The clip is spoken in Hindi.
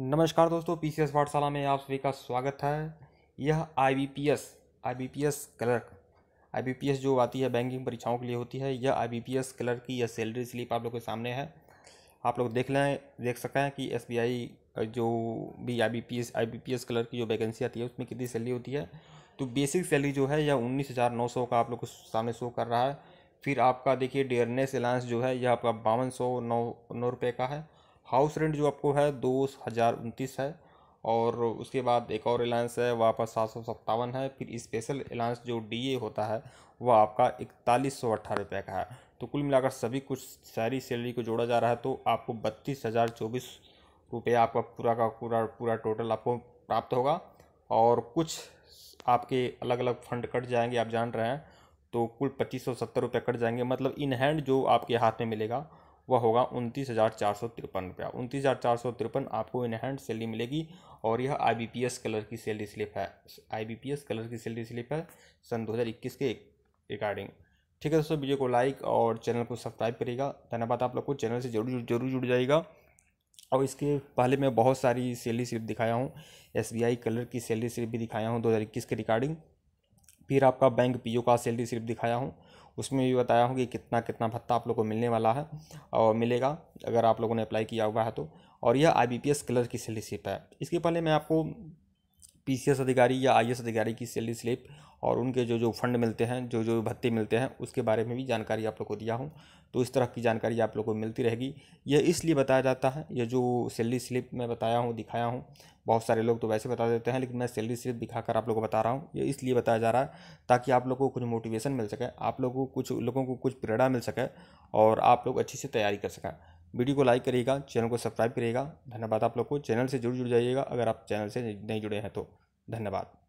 नमस्कार दोस्तों पी सी एस पाठशाला में आप सभी का स्वागत है यह I B P S I B P S clerk I B P S जो आती है बैंकिंग परीक्षाओं के लिए होती है यह I B P S clerk की यह सैलरी स्लिप आप लोग के सामने है आप लोग देख लें देख सकते हैं कि एस बी आई जो भी I B P S I B P S clerk की जो वैकेंसी आती है उसमें कितनी सैलरी होती है तो बेसिक सैलरी जो है यह उन्नीस हज़ार नौ सौ का आप लोग के सामने शो कर रहा है फिर आपका देखिए डेयरनेस अलायंस जो है यह आपका बावन सौ नौ नौ रुपये का है हाउस रेंट जो आपको है दो हज़ार उनतीस है और उसके बाद एक और अलायंस है वहाँ पर सात सौ सत्तावन है फिर स्पेशल अलायंस जो डीए होता है वह आपका इकतालीस सौ अट्ठारह रुपये का है तो कुल मिलाकर सभी कुछ सारी सैलरी को जोड़ा जा रहा है तो आपको बत्तीस हज़ार चौबीस रुपये आपका पूरा का पूरा पूरा टोटल आपको प्राप्त होगा और कुछ आपके अलग अलग फंड कट जाएंगे आप जान रहे हैं तो कुल पच्चीस सौ सत्तर रुपये कट जाएंगे मतलब इन हैंड जो आपके हाथ में मिलेगा वह होगा उनतीस हज़ार चार सौ तिरपन रुपया उनतीस हज़ार चार सौ तिरपन आपको इनहैंड सैलरी मिलेगी और यह आईबीपीएस कलर की सैलरी स्लिप है आईबीपीएस कलर की सैलरी स्लिप है सन 2021 के रिगार्डिंग ठीक है दोस्तों वीडियो को लाइक और चैनल को सब्सक्राइब करेगा धन्यवाद आप लोग को चैनल से जरूर जरूर जुड़ जाएगा और इसके पहले मैं बहुत सारी सैलरी स्लिप दिखाया हूँ एस कलर की सैलरी स्लिप भी दिखाया हूँ दो के रिकॉर्डिंग फिर आपका बैंक पी का सैलरी स्लिप दिखाया हूँ उसमें भी बताया हूँ कि कितना कितना भत्ता आप लोग को मिलने वाला है और मिलेगा अगर आप लोगों ने अप्लाई किया हुआ है तो और यह I B P S clerk की स्लिप है इसके पहले मैं आपको पी अधिकारी या आई अधिकारी की सैलरी स्लिप और उनके जो जो फंड मिलते हैं जो जो भत्ते मिलते हैं उसके बारे में भी जानकारी आप लोग को दिया हूँ तो इस तरह की जानकारी आप लोग को मिलती रहेगी यह इसलिए बताया जाता है यह जो सैलरी स्लिप मैं बताया हूँ दिखाया हूँ बहुत सारे लोग तो वैसे बता देते हैं लेकिन मैं सैलरी स्लिप दिखाकर आप लोग को बता रहा हूँ ये इसलिए बताया जा रहा है ताकि आप लोग को कुछ मोटिवेशन मिल सके आप लोगों को कुछ लोगों को कुछ प्रेरणा मिल सके और आप लोग अच्छी से तैयारी कर सकें वीडियो को लाइक करिएगा चैनल को सब्सक्राइब करिएगा धन्यवाद आप लोग को चैनल से जरूर जुड़ जाइएगा अगर आप चैनल से नहीं जुड़े हैं तो धन्यवाद